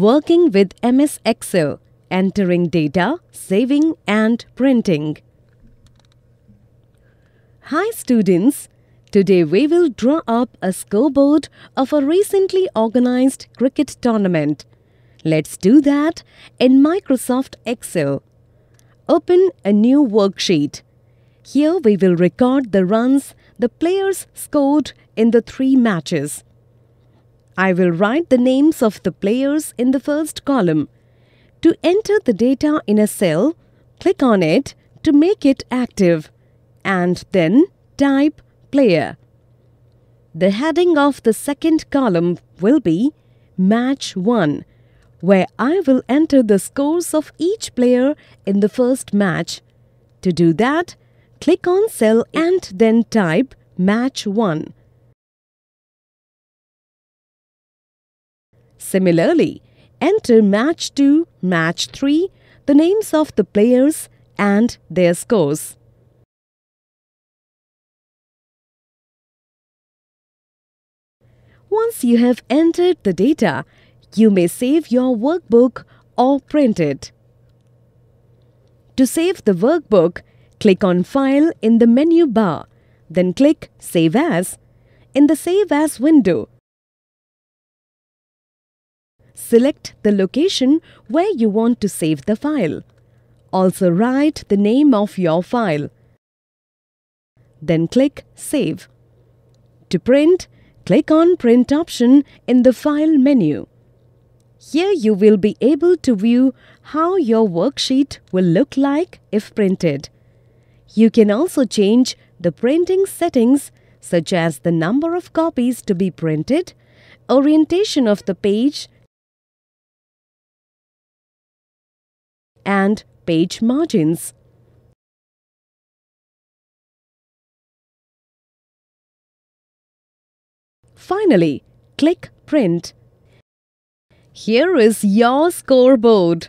working with MS Excel, entering data, saving and printing. Hi students, today we will draw up a scoreboard of a recently organized cricket tournament. Let's do that in Microsoft Excel. Open a new worksheet. Here we will record the runs the players scored in the three matches. I will write the names of the players in the first column. To enter the data in a cell, click on it to make it active and then type player. The heading of the second column will be Match 1 where I will enter the scores of each player in the first match. To do that, click on cell and then type Match 1. Similarly, enter match 2, match 3, the names of the players and their scores. Once you have entered the data, you may save your workbook or print it. To save the workbook, click on File in the menu bar, then click Save As. In the Save As window, Select the location where you want to save the file. Also write the name of your file. Then click Save. To print, click on Print option in the File menu. Here you will be able to view how your worksheet will look like if printed. You can also change the printing settings such as the number of copies to be printed, orientation of the page and page margins. Finally, click Print. Here is your scoreboard.